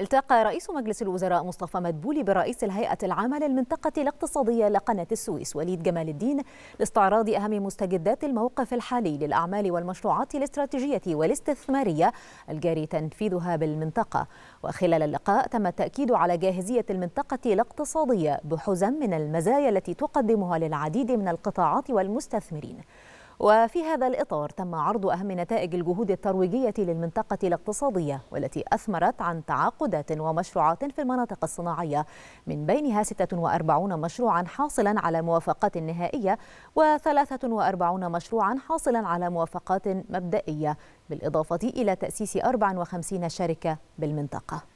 التقى رئيس مجلس الوزراء مصطفى مدبولي برئيس الهيئة العامة للمنطقة الاقتصادية لقناة السويس وليد جمال الدين لاستعراض أهم مستجدات الموقف الحالي للأعمال والمشروعات الاستراتيجية والاستثمارية الجاري تنفيذها بالمنطقة وخلال اللقاء تم التأكيد على جاهزية المنطقة الاقتصادية بحزم من المزايا التي تقدمها للعديد من القطاعات والمستثمرين وفي هذا الإطار تم عرض أهم نتائج الجهود الترويجية للمنطقة الاقتصادية والتي أثمرت عن تعاقدات ومشروعات في المناطق الصناعية من بينها 46 مشروعا حاصلا على موافقات نهائية و43 مشروعا حاصلا على موافقات مبدئية بالإضافة إلى تأسيس 54 شركة بالمنطقة